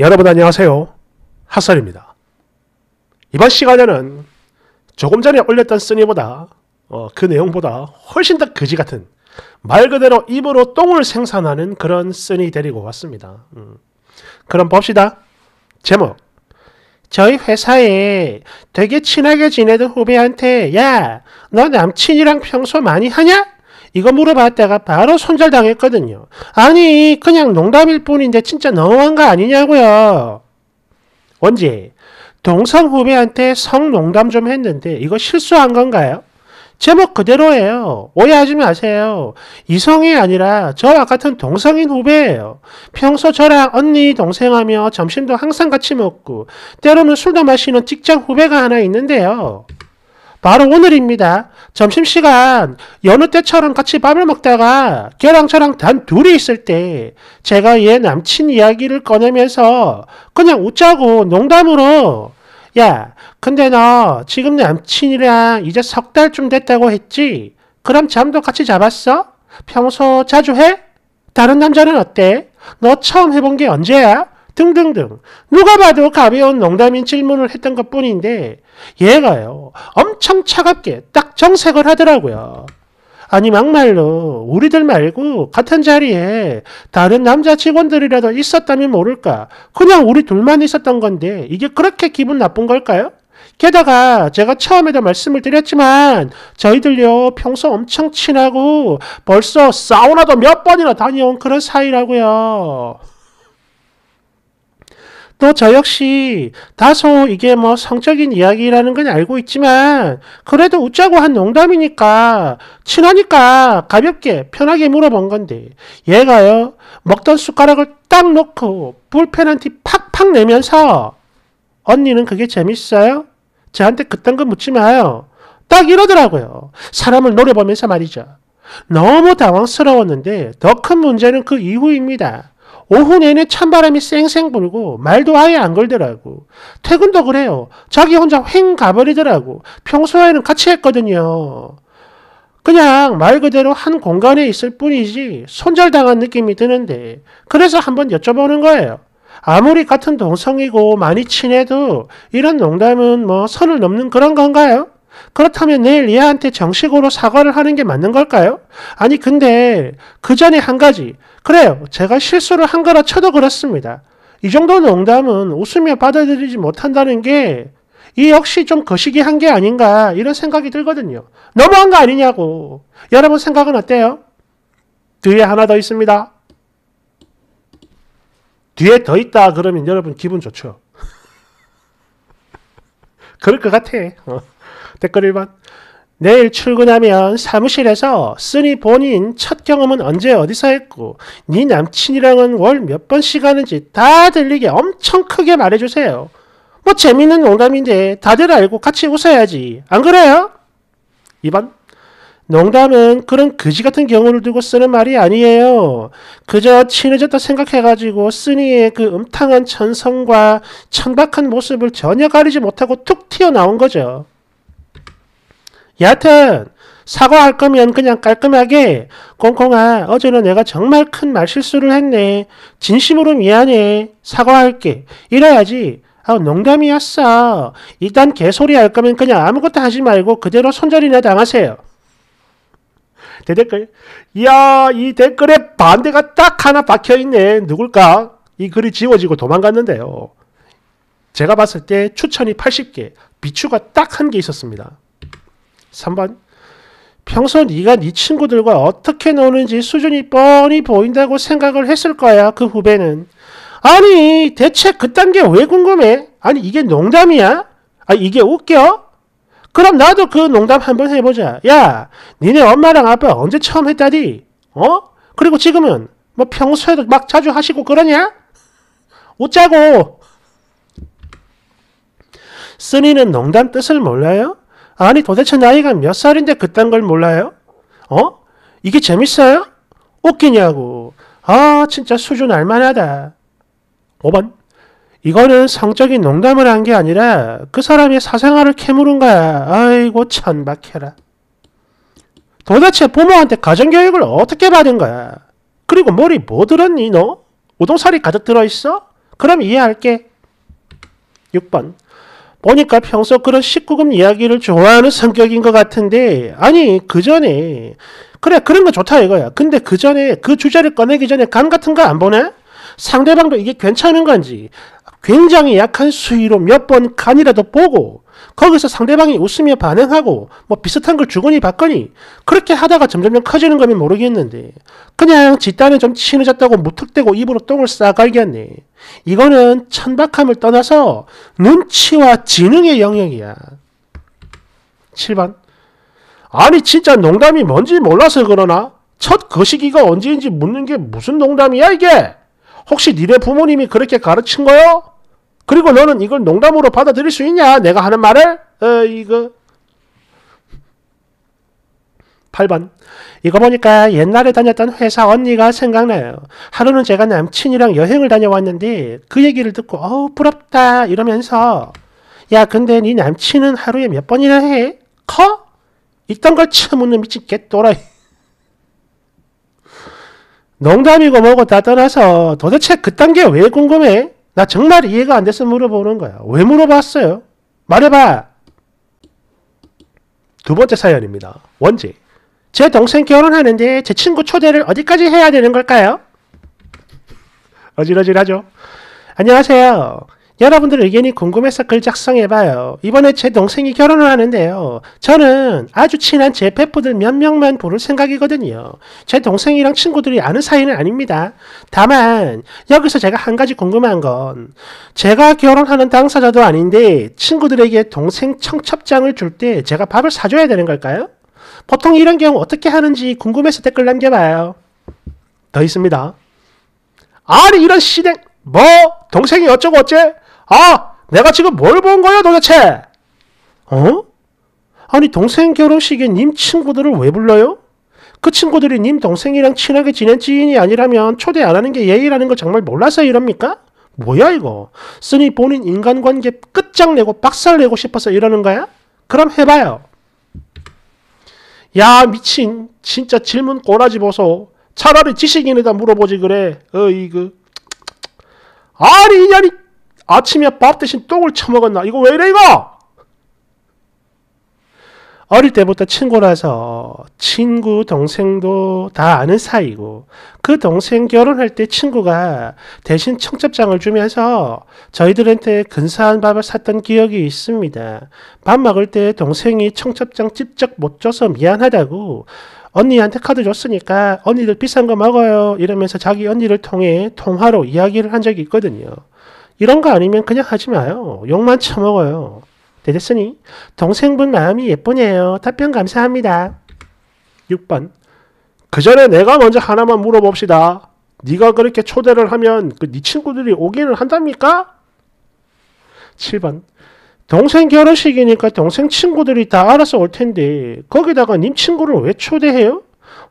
여러분 안녕하세요. 핫설입니다. 이번 시간에는 조금 전에 올렸던 쓰니보다 어, 그 내용보다 훨씬 더 거지 같은 말 그대로 입으로 똥을 생산하는 그런 쓰니 데리고 왔습니다. 음. 그럼 봅시다. 제목 저희 회사에 되게 친하게 지내던 후배한테 야 너 남친이랑 평소 많이 하냐? 이거 물어봤다가 바로 손절당했거든요. 아니 그냥 농담일 뿐인데 진짜 너무한 거 아니냐고요. 언제 동성 후배한테 성농담 좀 했는데 이거 실수한 건가요? 제목 그대로예요. 오해하지 마세요. 이성이 아니라 저와 같은 동성인 후배예요. 평소 저랑 언니, 동생하며 점심도 항상 같이 먹고 때로는 술도 마시는 직장 후배가 하나 있는데요. 바로 오늘입니다. 점심시간 여느 때처럼 같이 밥을 먹다가 걔랑 저랑 단 둘이 있을 때 제가 얘 남친 이야기를 꺼내면서 그냥 웃자고 농담으로 야 근데 너 지금 남친이랑 이제 석 달쯤 됐다고 했지? 그럼 잠도 같이 잡았어? 평소 자주 해? 다른 남자는 어때? 너 처음 해본 게 언제야? 등등등. 누가 봐도 가벼운 농담인 질문을 했던 것 뿐인데 얘가요. 엄청 차갑게 딱 정색을 하더라고요. 아니 막말로 우리들 말고 같은 자리에 다른 남자 직원들이라도 있었다면 모를까. 그냥 우리 둘만 있었던 건데 이게 그렇게 기분 나쁜 걸까요? 게다가 제가 처음에도 말씀을 드렸지만 저희들요 평소 엄청 친하고 벌써 사우나도 몇 번이나 다녀온 그런 사이라고요. 또저 역시 다소 이게 뭐 성적인 이야기라는 건 알고 있지만 그래도 웃자고 한 농담이니까 친하니까 가볍게 편하게 물어본 건데 얘가요 먹던 숟가락을 딱 놓고 불펜한티 팍팍 내면서 언니는 그게 재밌어요? 저한테 그딴 거 묻지 마요. 딱 이러더라고요. 사람을 노려보면서 말이죠. 너무 당황스러웠는데 더 큰 문제는 그 이후입니다. 오후 내내 찬바람이 쌩쌩 불고 말도 아예 안 걸더라고. 퇴근도 그래요. 자기 혼자 횡 가버리더라고. 평소에는 같이 했거든요. 그냥 말 그대로 한 공간에 있을 뿐이지 손절당한 느낌이 드는데 그래서 한번 여쭤보는 거예요. 아무리 같은 동성이고 많이 친해도 이런 농담은 뭐 선을 넘는 그런 건가요? 그렇다면 내일 얘한테 정식으로 사과를 하는 게 맞는 걸까요? 아니 근데 그 전에 한 가지 그래요. 제가 실수를 한 거라 쳐도 그렇습니다. 이 정도 농담은 웃으며 받아들이지 못한다는 게이 역시 좀 거시기한 게 아닌가 이런 생각이 들거든요. 너무한 거 아니냐고. 여러분 생각은 어때요? 뒤에 하나 더 있습니다. 뒤에 더 있다 그러면 여러분 기분 좋죠. 그럴 것 같아. 어. 댓글 1번. 내일 출근하면 사무실에서 쓰니 본인 첫 경험은 언제 어디서 했고 네 남친이랑은 월 몇 번씩 하는지 다 들리게 엄청 크게 말해주세요. 뭐 재밌는 농담인데 다들 알고 같이 웃어야지. 안 그래요? 2번 농담은 그런 그지 같은 경우를 두고 쓰는 말이 아니에요. 그저 친해졌다 생각해가지고 쓰니의 그 음탕한 천성과 천박한 모습을 전혀 가리지 못하고 툭 튀어나온 거죠. 여하튼 사과할 거면 그냥 깔끔하게 꽁꽁아 어제는 내가 정말 큰 말실수를 했네. 진심으로 미안해. 사과할게. 이래야지 아, 농담이었어. 일단 개소리 할 거면 그냥 아무것도 하지 말고 그대로 손절이나 당하세요. 대댓글. 이야, 이 댓글에 반대가 딱 하나 박혀있네. 누굴까? 이 글이 지워지고 도망갔는데요. 제가 봤을 때 추천이 80개, 비추가 딱 한 개 있었습니다. 3번 평소 네가 네 친구들과 어떻게 노는지 수준이 뻔히 보인다고 생각을 했을 거야. 그 후배는. 아니 대체 그딴 게 왜 궁금해? 아니 이게 농담이야? 아 이게 웃겨? 그럼 나도 그 농담 한번 해보자. 야 니네 엄마랑 아빠 언제 처음 했다디? 어? 그리고 지금은 뭐 평소에도 막 자주 하시고 그러냐? 웃자고! 쓰니는 농담 뜻을 몰라요? 아니 도대체 나이가 몇 살인데 그딴 걸 몰라요? 어? 이게 재밌어요? 웃기냐고. 아 진짜 수준 알만하다. 5번 이거는 성적인 농담을 한 게 아니라 그사람이 사생활을 캐물은 거야. 아이고 천박해라. 도대체 부모한테 가정교육을 어떻게 받은 거야? 그리고 머리 뭐 들었니 너? 우동살이 가득 들어있어? 그럼 이해할게. 6번 보니까 평소 그런 1구금 이야기를 좋아하는 성격인 것 같은데, 아니, 그 전에, 그래, 그런 거 좋다 이거야. 근데 그 전에, 그 주제를 꺼내기 전에 간 같은 거 안 보내? 상대방도 이게 괜찮은 건지, 굉장히 약한 수위로 몇 번 간이라도 보고, 거기서 상대방이 웃으며 반응하고 뭐 비슷한 걸 주거니 받거니 그렇게 하다가 점점 커지는 거면 모르겠는데 그냥 집단에 좀 친해졌다고 무턱대고 입으로 똥을 싸갈겠네. 이거는 천박함을 떠나서 눈치와 지능의 영역이야. 7번 아니 진짜 농담이 뭔지 몰라서 그러나 첫 거시기가 그 언제인지 묻는 게 무슨 농담이야 이게? 혹시 니네 부모님이 그렇게 가르친 거요? 그리고 너는 이걸 농담으로 받아들일 수 있냐? 내가 하는 말을? 어, 이거. 8번. 이거 보니까 옛날에 다녔던 회사 언니가 생각나요. 하루는 제가 남친이랑 여행을 다녀왔는데 그 얘기를 듣고 어우 부럽다 이러면서 야 근데 네 남친은 하루에 몇 번이나 해? 커? 있던 걸 처묻는 미친 개또라이. 농담이고 뭐고 다 떠나서 도대체 그딴 게 왜 궁금해? 나 정말 이해가 안 돼서 물어보는 거야. 왜 물어봤어요? 말해봐. 두 번째 사연입니다. 원지. 제 동생 결혼하는데 제 친구 초대를 어디까지 해야 되는 걸까요? 어질어질하죠. 안녕하세요. 여러분들 의견이 궁금해서 글 작성해봐요. 이번에 제 동생이 결혼을 하는데요. 저는 아주 친한 제 페프들 몇 명만 부를 생각이거든요. 제 동생이랑 친구들이 아는 사이는 아닙니다. 다만 여기서 제가 한 가지 궁금한 건 제가 결혼하는 당사자도 아닌데 친구들에게 동생 청첩장을 줄 때 제가 밥을 사줘야 되는 걸까요? 보통 이런 경우 어떻게 하는지 궁금해서 댓글 남겨봐요. 더 있습니다. 아니 이런 시댁 뭐 동생이 어쩌고 어째 아! 내가 지금 뭘 본 거야 도대체? 어? 아니 동생 결혼식에 님 친구들을 왜 불러요? 그 친구들이 님 동생이랑 친하게 지낸 지인이 아니라면 초대 안 하는 게 예의라는 걸 정말 몰라서 이럽니까? 뭐야 이거? 쓰니 본인 인간관계 끝장내고 박살내고 싶어서 이러는 거야? 그럼 해봐요. 야 미친 진짜 질문 꼬라지 보소. 차라리 지식인에다 물어보지 그래. 어이그. 아니 이 년이 아침에 밥 대신 똥을 처먹었나? 이거 왜 이래 이거? 어릴 때부터 친구라서 친구 동생도 다 아는 사이고 그 동생 결혼할 때 친구가 대신 청첩장을 주면서 저희들한테 근사한 밥을 샀던 기억이 있습니다. 밥 먹을 때 동생이 청첩장 직접 못 줘서 미안하다고 언니한테 카드 줬으니까 언니들 비싼 거 먹어요 이러면서 자기 언니를 통해 통화로 이야기를 한 적이 있거든요. 이런 거 아니면 그냥 하지 마요. 욕만 처먹어요. 되겠으니 동생분 마음이 예쁘네요. 답변 감사합니다. 6번 그 전에 내가 먼저 하나만 물어봅시다. 네가 그렇게 초대를 하면 그 네 친구들이 오기는 한답니까? 7번 동생 결혼식이니까 동생 친구들이 다 알아서 올 텐데 거기다가 님 친구를 왜 초대해요?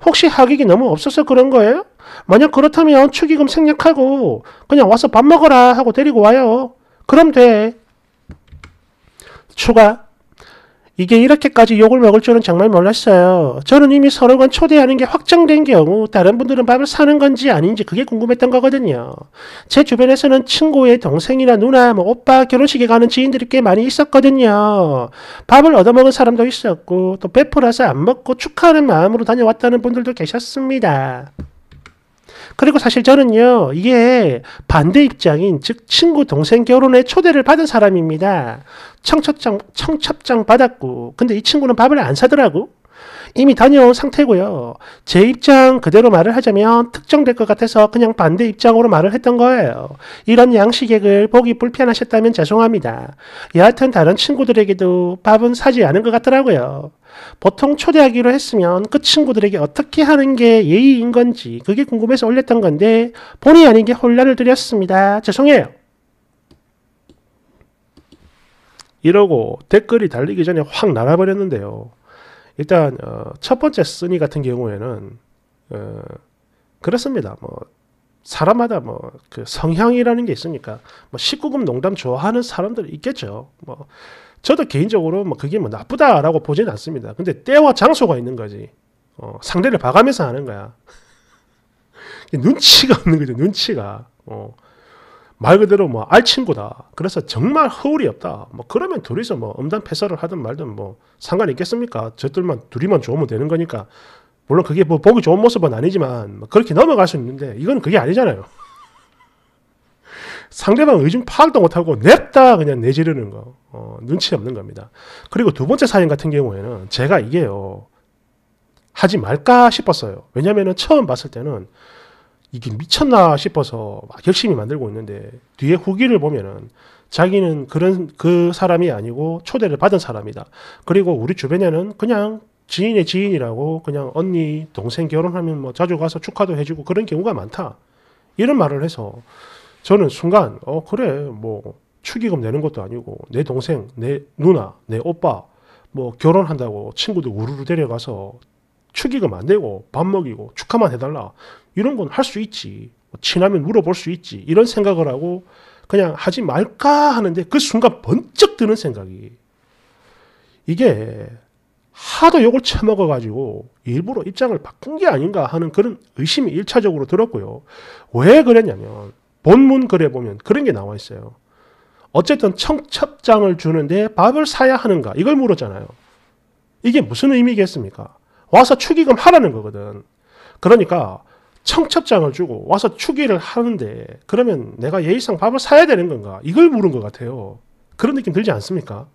혹시 하객이 너무 없어서 그런 거예요? 만약 그렇다면 축의금 생략하고 그냥 와서 밥 먹어라 하고 데리고 와요. 그럼 돼. 추가 이게 이렇게까지 욕을 먹을 줄은 정말 몰랐어요. 저는 이미 서로간 초대하는 게 확정된 경우 다른 분들은 밥을 사는 건지 아닌지 그게 궁금했던 거거든요. 제 주변에서는 친구의 동생이나 누나, 뭐 오빠 결혼식에 가는 지인들이 꽤 많이 있었거든요. 밥을 얻어먹은 사람도 있었고 또 베풀어서 안 먹고 축하하는 마음으로 다녀왔다는 분들도 계셨습니다. 그리고 사실 저는요, 이게 반대 입장인, 즉, 친구, 동생 결혼에 초대를 받은 사람입니다. 청첩장, 청첩장 받았고, 근데 이 친구는 밥을 안 사더라고. 이미 다녀온 상태고요. 제 입장 그대로 말을 하자면 특정될 것 같아서 그냥 반대 입장으로 말을 했던 거예요. 이런 양식액을 보기 불편하셨다면 죄송합니다. 여하튼 다른 친구들에게도 밥은 사지 않은 것 같더라고요. 보통 초대하기로 했으면 그 친구들에게 어떻게 하는 게 예의인 건지 그게 궁금해서 올렸던 건데 본의 아니게 혼란을 드렸습니다. 죄송해요. 이러고 댓글이 달리기 전에 확 나가버렸는데요. 일단 어, 첫 번째 쓰니 같은 경우에는 어, 그렇습니다. 뭐 사람마다 뭐그 성향이라는 게 있으니까 뭐 19금 농담 좋아하는 사람들 있겠죠. 뭐 저도 개인적으로 뭐 그게 뭐 나쁘다라고 보지는 않습니다. 근데 때와 장소가 있는 거지. 어, 상대를 봐가면서 하는 거야. 눈치가 없는 거죠. 눈치가. 어. 말 그대로 뭐 알친구다. 그래서 정말 허울이 없다. 뭐 그러면 둘이서 뭐 음단 패설을 하든 말든 뭐 상관이 있겠습니까? 저들만 둘이만 좋으면 되는 거니까. 물론 그게 뭐 보기 좋은 모습은 아니지만 뭐 그렇게 넘어갈 수 있는데 이건 그게 아니잖아요. 상대방 의중 파악도 못하고 냅다 그냥 내지르는 거 어, 눈치 없는 겁니다. 그리고 두 번째 사연 같은 경우에는 제가 이게요 하지 말까 싶었어요. 왜냐면은 처음 봤을 때는 이게 미쳤나 싶어서 막 열심히 만들고 있는데 뒤에 후기를 보면은 자기는 그런 그 사람이 아니고 초대를 받은 사람이다. 그리고 우리 주변에는 그냥 지인의 지인이라고 그냥 언니 동생 결혼하면 뭐 자주 가서 축하도 해주고 그런 경우가 많다. 이런 말을 해서 저는 순간 어 그래 뭐 축의금 내는 것도 아니고 내 동생 내 누나 내 오빠 뭐 결혼한다고 친구들 우르르 데려가서 축의금 안내고밥 먹이고 축하만 해달라 이런 건 할 수 있지 뭐 친하면 물어볼 수 있지 이런 생각을 하고 그냥 하지 말까 하는데 그 순간 번쩍 드는 생각이 이게 하도 욕을 처먹어가지고 일부러 입장을 바꾼 게 아닌가 하는 그런 의심이 1차적으로 들었고요. 왜 그랬냐면 본문 글에 보면 그런 게 나와 있어요. 어쨌든 청첩장을 주는데 밥을 사야 하는가 이걸 물었잖아요. 이게 무슨 의미겠습니까? 와서 축의금 하라는 거거든. 그러니까 청첩장을 주고 와서 축의를 하는데 그러면 내가 예의상 밥을 사야 되는 건가? 이걸 물은 것 같아요. 그런 느낌 들지 않습니까?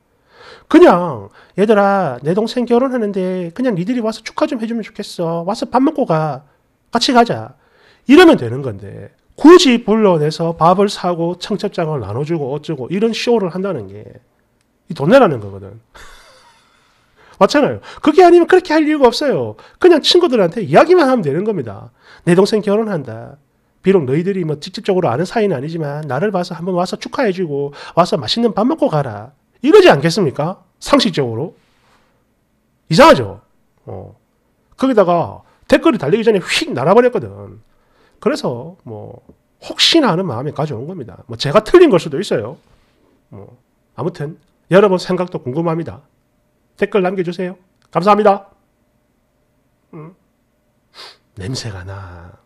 그냥 얘들아 내 동생 결혼하는데 그냥 니들이 와서 축하 좀 해주면 좋겠어. 와서 밥 먹고 가. 같이 가자. 이러면 되는 건데 굳이 불러내서 밥을 사고 청첩장을 나눠주고 어쩌고 이런 쇼를 한다는 게 돈 내라는 거거든. 맞잖아요. 그게 아니면 그렇게 할 이유가 없어요. 그냥 친구들한테 이야기만 하면 되는 겁니다. 내 동생 결혼한다. 비록 너희들이 뭐 직접적으로 아는 사이는 아니지만 나를 봐서 한번 와서 축하해주고 와서 맛있는 밥 먹고 가라. 이러지 않겠습니까? 상식적으로. 이상하죠? 어. 거기다가 댓글이 달리기 전에 휙 날아버렸거든. 그래서 뭐 혹시나 하는 마음이 가져온 겁니다. 뭐 제가 틀린 걸 수도 있어요. 뭐 아무튼 여러분 생각도 궁금합니다. 댓글 남겨주세요. 감사합니다. 음. 냄새가 나.